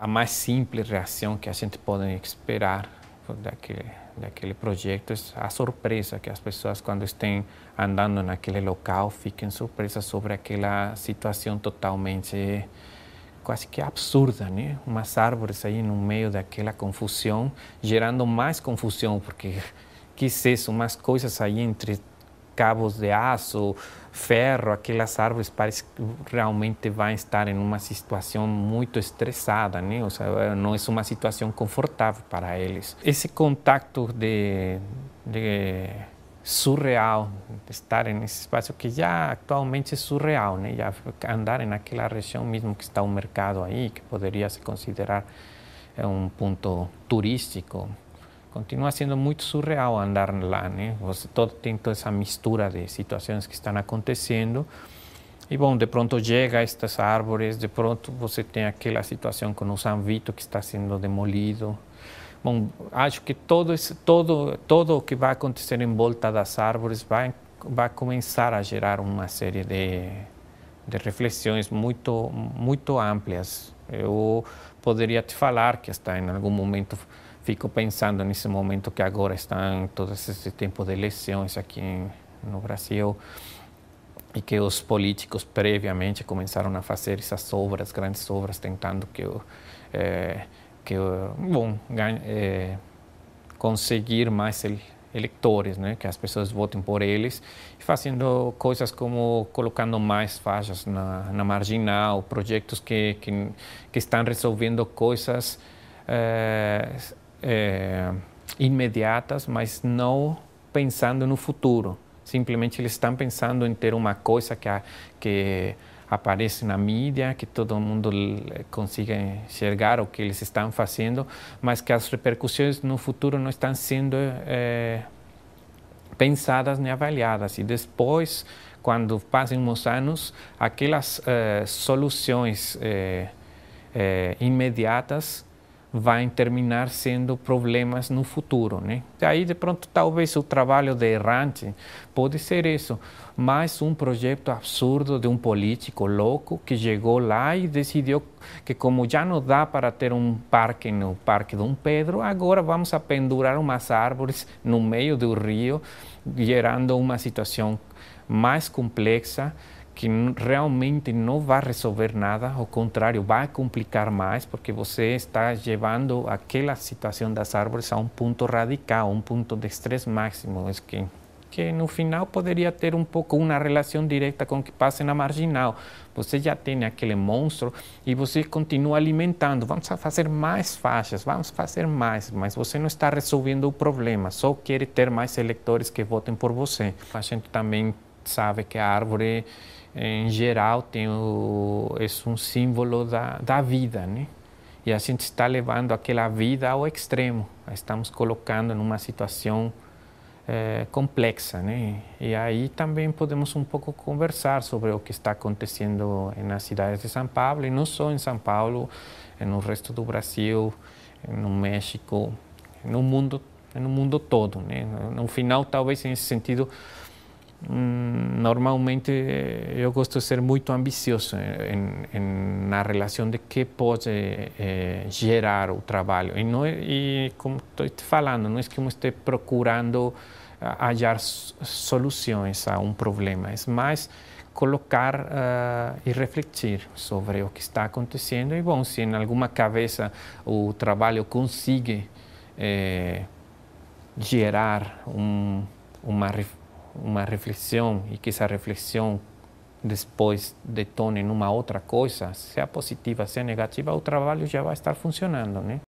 a mais simples reação que a gente pode esperar daquele, daquele projeto é a surpresa que as pessoas, quando estão andando naquele local, fiquem surpresas sobre aquela situação totalmente eh, quase que absurda, né? Umas árvores aí no meio daquela confusão, gerando mais confusão, porque que isso, umas coisas aí entre cabos de aço, ferro, aquelas árvores parece que realmente vão estar em uma situação muito estressada, né? Ou seja, não é uma situação confortável para eles. Esse contato de, de surreal estar nesse espaço que já atualmente é surreal, né? Já andar naquela região mesmo que está o mercado aí, que poderia se considerar é um ponto turístico, continua sendo muito surreal andar lá, né? Você todo, tem toda essa mistura de situações que estão acontecendo E bom, de pronto chega estas árvores, de pronto você tem aquela situação com o São Vito que está sendo demolido. Bom, acho que todo esse, todo todo o que vai acontecer em volta das árvores vai vai começar a gerar uma série de, de reflexões muito muito amplas. Eu eh, poderia te falar que está em algum momento fico pensando nesse momento que agora estão todos esse tempo de eleições aqui no Brasil e que os políticos previamente começaram a fazer essas obras, grandes obras, tentando que o é, que bom ganha, eh, é, conseguir mais ele, eleitores, né? que as pessoas votem por eles, fazendo coisas como colocando mais faixas na, na marginal, projetos que, que, que estão resolvendo coisas eh, é, imediatas, mas não pensando no futuro. Simplesmente eles estão pensando em ter uma coisa que, a, que aparece na mídia, que todo mundo consiga enxergar o que eles estão fazendo, mas que as repercussões no futuro não estão sendo é, pensadas nem avaliadas. E depois, quando passam uns anos, aquelas é, soluções é, é imediatas vai terminar sendo problemas no futuro, né? Aí de pronto talvez o trabalho de errante pode ser isso, mais um projeto absurdo de um político louco que chegou lá e decidiu que como já não dá para ter um parque no Parque Dom Pedro, agora vamos a pendurar umas árvores no meio do rio, gerando uma situação mais complexa que realmente não vai resolver nada, ao contrário, vai complicar mais, porque você está levando aquela situação das árvores a um ponto radical, um ponto de estresse máximo, que, que no final poderia ter um pouco uma relação direta com o que passa na marginal. Você já tem aquele monstro e você continua alimentando. Vamos fazer mais faixas, vamos fazer mais, mas você não está resolvendo o problema, só quer ter mais eleitores que votem por você. A gente também sabe que a árvore em geral tem o, é um símbolo da, da vida, né? E a gente está levando aquela vida ao extremo, estamos colocando numa situação é, complexa, né? E aí também podemos um pouco conversar sobre o que está acontecendo nas cidades de São Paulo, e não só em São Paulo, eh, no resto do Brasil, eh, no México, no mundo, no mundo todo, né? No final, talvez, nesse sentido, Mm, normalmente eh, eu gosto de ser muito ambicioso em, em, na relação de que pode é, eh, gerar o trabalho e não e como estou te falando não é que eu esteja procurando achar eh, soluções a um problema é mais colocar uh, e refletir sobre o que está acontecendo e bom se em alguma cabeça o trabalho consegue é, gerar um, uma reflexão uma reflexão e que essa reflexão depois detone numa outra coisa, seja positiva, seja negativa, o trabalho já vai estar funcionando, né?